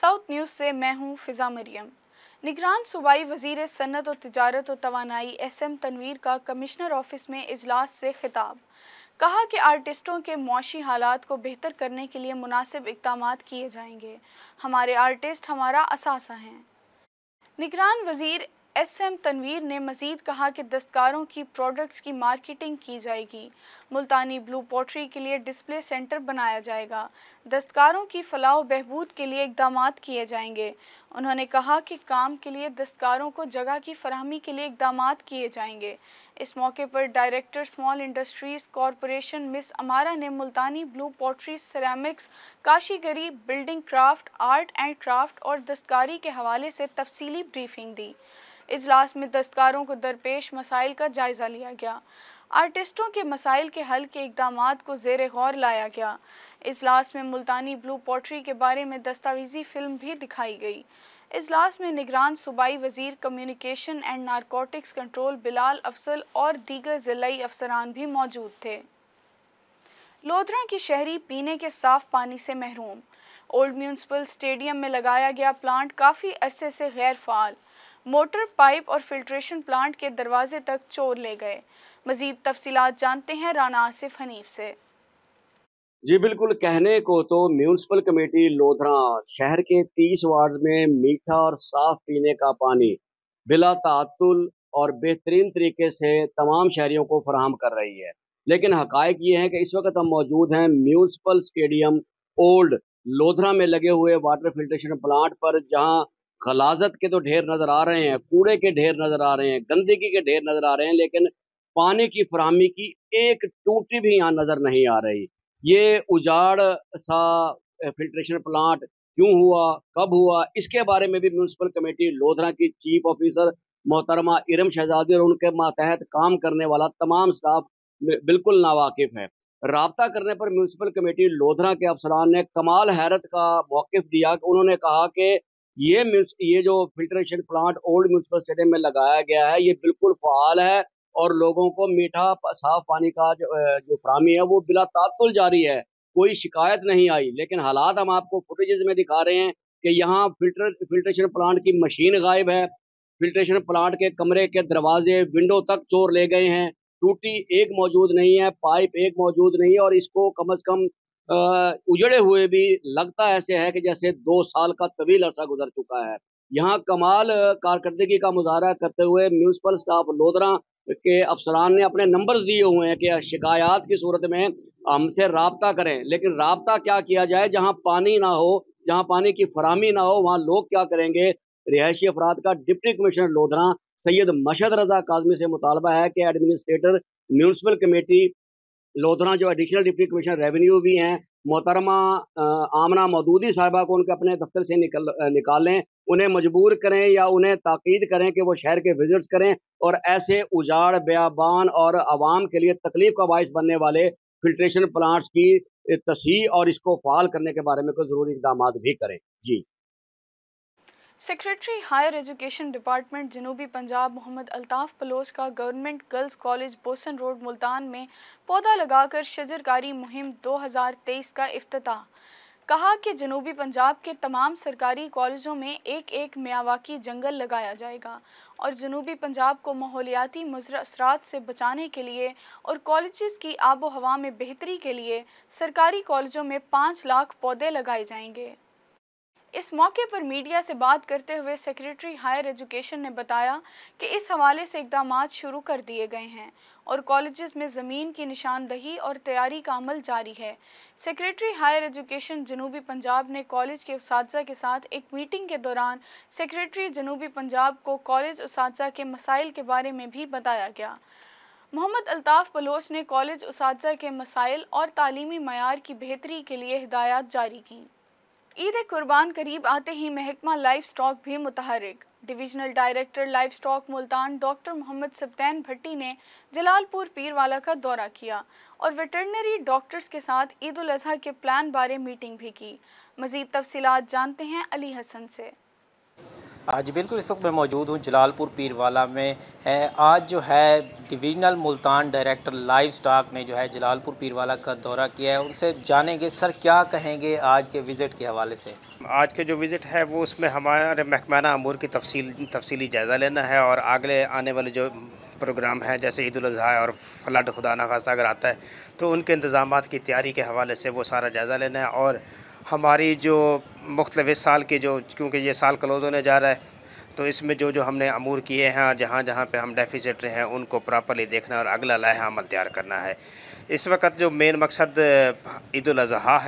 south news से मैं हूं फ़िज़ा मरियम निगरान सूबाई वजीर सन्नत और तजारत और तोानाई एस एम तनवीर का कमिश्नर ऑफिस में इजलास से खिताब कहा कि आर्टिस्टों के मुशी हालात को बेहतर करने के लिए मुनासिब इकदाम किए जाएंगे हमारे आर्टिस्ट हमारा असासा हैं निगरान वजीर एस एम तनवीर ने मज़ीद कहा कि दस्तकारों की प्रोडक्ट्स की मार्केटिंग की जाएगी मुल्तानी ब्लू पॉटरी के लिए डिस्प्ले सेंटर बनाया जाएगा दस्तकारों की फलाह बहबूद के लिए इकदाम किए जाएंगे उन्होंने कहा कि काम के लिए दस्तकारों को जगह की फरहमी के लिए इकदाम किए जाएंगे इस मौके पर director small industries corporation miss Amara ने मुल्तानी ब्लू पॉटरी सरामिक्स काशीगरी building craft art and craft और दस्तकारी के हवाले से तफसली ब्रीफिंग दी इजलास में दस्तकारों को दरपेश मसाइल का जायज़ा लिया गया आर्टिस्टों के मसाइल के हल के इकदाम को जेर गौर लाया गया इजलास में मुल्तानी ब्लू पोट्री के बारे में दस्तावेजी फिल्म भी दिखाई गई इजलास में निगरान सूबाई वजीर communication and narcotics control Bilal Afzal और दीगर ज़िलई अफसरान भी मौजूद थे लोधरा की शहरी पीने के साफ पानी से महरूम ओल्ड म्यूनसिपल स्टेडियम में लगाया गया प्लांट काफ़ी अरसे से गैर फाल मोटर पाइप और फिल्ट्रेशन प्लांट के दरवाजे तक चोर ले गए मजीद तफसीत जानते हैं राना आसिफ हनीफ से जी बिल्कुल कहने को तो म्यूनसिपल कमेटी लोधरा शहर के तीस वार्ड में मीठा और साफ पीने का पानी बिला तातुल और बेहतरीन तरीके से तमाम शहरियों को फराहम कर रही है लेकिन हकायक ये है कि इस वक्त हम मौजूद हैं म्यूनसिपल स्टेडियम ओल्ड लोधरा में लगे हुए वाटर फिल्ट्रेशन प्लांट पर जहां गलाजत के तो ढेर नजर आ रहे हैं कूड़े के ढेर नजर आ रहे हैं गंदगी के ढेर नजर आ रहे हैं लेकिन पानी की फरहमी की एक टूटी भी यहाँ नजर नहीं आ रही ये उजाड़ सा फिल्ट्रेशन प्लांट क्यों हुआ कब हुआ इसके बारे में भी म्यूनसिपल कमेटी लोधरा की चीफ ऑफिसर मोहतरमा इरम शहजादी और उनके मातहत काम करने वाला तमाम स्टाफ बिल्कुल नावाकिफ है रबता करने पर म्यूनसिपल कमेटी लोधरा के अफसरान ने कमाल हैरत का मौकफ दिया उन्होंने कहा कि ये ये जो filtration plant old municipal stadium में लगाया गया है ये बिल्कुल फाल है और लोगों को मीठा साफ पानी का जो जो फ्राहमी है वो बिला तातुल जारी है कोई शिकायत नहीं आई लेकिन हालात हम आपको फुटेजेस में दिखा रहे हैं कि यहाँ फिल्टर फिल्ट्रेशन प्लांट की मशीन गायब है फिल्ट्रेशन प्लांट के कमरे के दरवाजे विंडो तक चोर ले गए हैं टूटी एक मौजूद नहीं है पाइप एक मौजूद नहीं है और इसको कम अज कम उजड़े हुए भी लगता ऐसे है कि जैसे दो साल का तवील अरसा गुजर चुका है यहाँ कमाल कारकर्दगी का मुजाहरा करते हुए म्यूनसिपल स्टाफ लोधरा के अफसरान ने अपने नंबर्स दिए हुए हैं कि शिकायत की सूरत में हमसे रबता करें लेकिन रबता क्या किया जाए जहाँ पानी ना हो जहाँ पानी की फरहमी ना हो वहाँ लोग क्या करेंगे रिहायशी अफराद का डिप्टी कमिश्नर लोधरा सैयद मशद रजा काजमी से मुतालबा है कि एडमिनिस्ट्रेटर म्यूनसिपल कमेटी लोधरा जो एडिशनल डिप्टी कमिश्नर रेवेन्यू भी हैं मोहतरमा आमना मदूदी साहबा को उनके अपने दफ्तर से निकल निकालें उन्हें मजबूर करें या उन्हें ताकीद करें कि वो शहर के विजिट्स करें और ऐसे उजाड़ ब्याबान और आवाम के लिए तकलीफ का बायस बनने वाले फिल्ट्रेशन प्लांट्स की तसी और इसको फाल करने के बारे में कोई ज़रूरी इकदाम भी करें जी सेक्रेटरी हायर एजुकेशन डिपार्टमेंट जनूबी पंजाब मोहम्मद अल्ताफ़ पलोस का government girls college Bosan road Multan में पौधा लगाकर शजरकारी मुहिम 2023 का अफ्ताह कहा कि जनूबी पंजाब के तमाम सरकारी कॉलेजों में एक एक मियावाकी जंगल लगाया जाएगा और जनूबी पंजाब को माहौलियाती मजरात से बचाने के लिए और कॉलेज़ की आबो हवा में बेहतरी के लिए सरकारी कॉलेजों में पाँच लाख पौधे लगाए जाएंगे इस मौके पर मीडिया से बात करते हुए सेक्रेटरी हायर एजुकेशन ने बताया कि इस हवाले से इकदाम शुरू कर दिए गए हैं और कॉलेजेस में ज़मीन की निशानदही और तैयारी का अमल जारी है सेक्रेटरी हायर एजुकेशन जनूबी पंजाब ने कॉलेज के उस के साथ एक मीटिंग के दौरान सेक्रेटरी जनूबी पंजाब को कॉलेज उस के मसाइल के बारे में भी बताया गया मोहम्मद अल्ताफ़ बलोच ने कॉलेज उस के मसाइल और तालीमी मैार की बेहतरी के लिए हिदायत जारी कें ईद कुर्बान करीब आते ही महकमा लाइफ स्टॉक भी मुतहरक divisional director livestock Multan doctor Mohammad सप्तैन भट्टी ने जलालपुर पीरवाला का दौरा किया और वेटरनरी डॉक्टर्स के साथ ईद उल के प्लान बारे मीटिंग भी की मजीद तफसीत जानते हैं अली हसन से आज हाँ बिल्कुल इस वक्त मैं मौजूद हूँ जलालपुर पीरवाला में है आज जो है divisional Multan director livestock ने जो है जलालपुर पीरवाला का दौरा किया है उनसे जानेंगे सर क्या कहेंगे आज के विज़िट के हवाले से आज के जो विज़िट है वो उसमें हमारे महकमाना अमूर की तफसील तफसीली जायज़ा लेना है और अगले आने वाले जो प्रोग्राम है जैसे ईद और फलाट खुदा ना खासा अगर आता है तो उनके इंतजाम की तैयारी के हवाले से वो सारा जायज़ा लेना है और हमारी जो मुख्तलि साल के जो क्योंकि ये साल क्लोज होने जा रहा है तो इसमें जो जो हमने अमूर किए हैं और जहाँ जहाँ पे हम डेफिसिट रहे हैं उनको प्रॉपरली देखना और अगला लाहे अमल तैयार करना है इस वक्त जो मेन मकसद ईद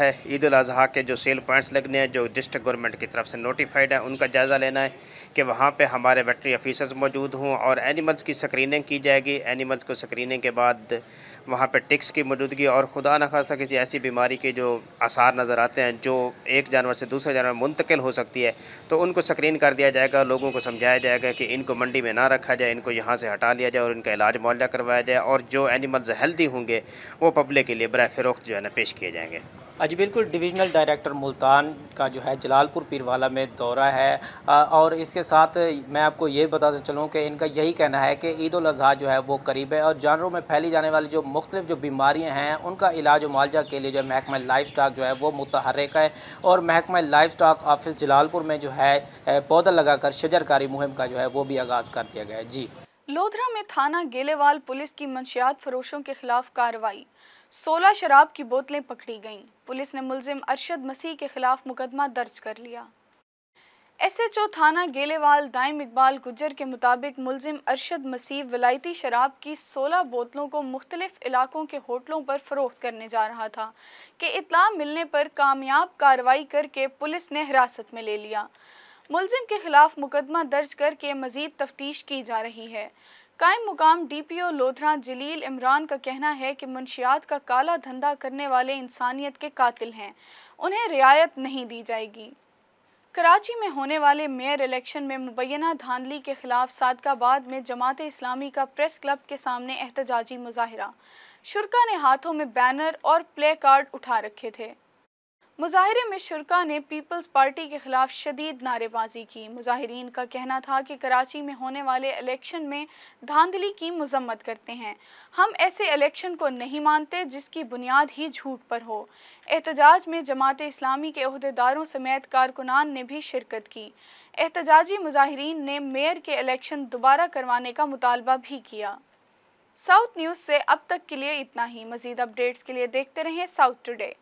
है ईद अजी के जो सेल पॉइंट्स लगने हैं जो डिस्ट्रिक्ट गवर्नमेंट की तरफ से नोटिफाइड है उनका जायज़ा लेना है कि वहाँ पे हमारे वेटरी ऑफिसर्स मौजूद हों और एनिमल्स की स्क्रीनिंग की जाएगी एनिमल्स को स्क्रीनिंग के बाद वहाँ पे टिक्स की मौजूदगी और खुदा न खासा किसी ऐसी बीमारी के जो आसार नज़र आते हैं जो एक जानवर से दूसरे जानवर मुंतकिल हो सकती है तो उनको स्क्रीन कर दिया जाएगा लोगों को समझाया जाएगा कि इनको मंडी में ना रखा जाए इनको यहाँ से हटा लिया जाए और इनका इलाज मुहैया करवाया जाए और जो एनिमल्स हेल्दी होंगे वो पब्लिक के लिए बर फ़रोख्त जो है ना पेश किए जाएंगे आज बिल्कुल डिविजनल डायरेक्टर मुल्तान का जो है जलालपुर पीरवाला में दौरा है और इसके साथ मैं आपको ये बताता चलूँ कि इनका यही कहना है कि ईद अजी जो है वो करीब है और जानवरों में फैली जाने वाली जो मुख्तलिफ जो बीमारियाँ हैं उनका इलाज और मुआवजा के लिए जो है महकमा लाइफ स्टाक जो है वो मुतहरक है और महकमा लाइफ स्टाक ऑफिस जलालपुर में जो है पौधा लगाकर शजरकारी मुहिम का जो है वो भी आगाज़ कर दिया गया है जी लोधरा में थाना गेलेवाल पुलिस की मंशियात फरोशों के खिलाफ कार्रवाई सोलह शराब की बोतलें पकड़ी गईं पुलिस ने मुलजिम अरशद मसीह के खिलाफ मुकदमा दर्ज कर लिया एसएचओ थाना गेलेवाल दाइम इकबाल गुजर के मुताबिक मुलजिम अरशद मसीह वलायती शराब की 16 बोतलों को मुख्तलिफ इलाकों के होटलों पर फरोख्त करने जा रहा था कि इतला मिलने पर कामयाब कार्रवाई करके पुलिस ने हिरासत में ले लिया मुलजिम के खिलाफ मुकदमा दर्ज करके मजीद तफ्तीश की जा रही है कायम मुकाम D P O Lodhran Jalil Imran का कहना है कि मुंशियात का काला धंधा करने वाले इंसानियत के कातिल हैं उन्हें रियायत नहीं दी जाएगी कराची में होने वाले मेयर इलेक्शन में मुबैना धांधली के खिलाफ सादकाबाद में जमात इस्लामी का प्रेस क्लब के सामने एहतजाजी मुजाहरा शुरा ने हाथों में बैनर और प्ले कार्ड उठा रखे थे मुजाहरे में शुरा ने पीपल्स पार्टी के खिलाफ शदीद नारेबाजी की मुजाहरीन का कहना था कि कराची में होने वाले इलेक्शन में धांधली की मजम्मत करते हैं हम ऐसे इलेक्शन को नहीं मानते जिसकी बुनियाद ही झूठ पर हो एहतजाज में जमात इस्लामी के अहदेदारों समेत कारकुनान ने भी शिरकत की एहतजाजी मुजाहरीन ने मेयर के इलेक्शन दोबारा करवाने का मुतालबा भी किया साउथ न्यूज़ से अब तक के लिए इतना ही मज़ीद अपडेट्स के लिए देखते रहें साउथ टुडे